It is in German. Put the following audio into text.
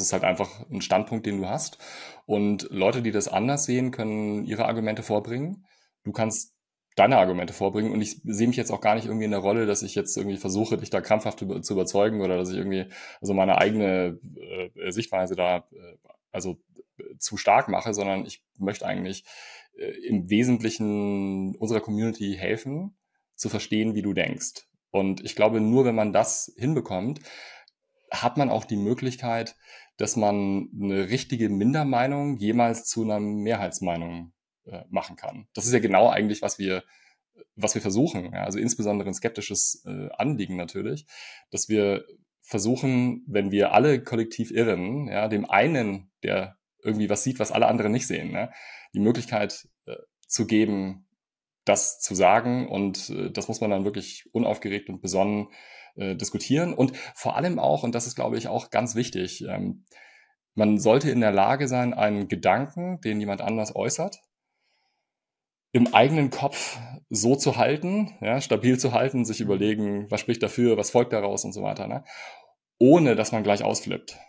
das ist halt einfach ein Standpunkt, den du hast. Und Leute, die das anders sehen, können ihre Argumente vorbringen. Du kannst deine Argumente vorbringen. Und ich sehe mich jetzt auch gar nicht irgendwie in der Rolle, dass ich jetzt irgendwie versuche, dich da krampfhaft zu überzeugen oder dass ich irgendwie also meine eigene äh, äh, Sichtweise da äh, also äh, zu stark mache, sondern ich möchte eigentlich äh, im Wesentlichen unserer Community helfen, zu verstehen, wie du denkst. Und ich glaube, nur wenn man das hinbekommt, hat man auch die Möglichkeit, dass man eine richtige Mindermeinung jemals zu einer Mehrheitsmeinung äh, machen kann. Das ist ja genau eigentlich, was wir, was wir versuchen. Ja? Also insbesondere ein skeptisches äh, Anliegen natürlich, dass wir versuchen, wenn wir alle kollektiv irren, ja, dem einen, der irgendwie was sieht, was alle anderen nicht sehen, ne? die Möglichkeit äh, zu geben, das zu sagen und äh, das muss man dann wirklich unaufgeregt und besonnen äh, diskutieren und vor allem auch, und das ist glaube ich auch ganz wichtig, ähm, man sollte in der Lage sein, einen Gedanken, den jemand anders äußert, im eigenen Kopf so zu halten, ja, stabil zu halten, sich überlegen, was spricht dafür, was folgt daraus und so weiter, ne? ohne dass man gleich ausflippt.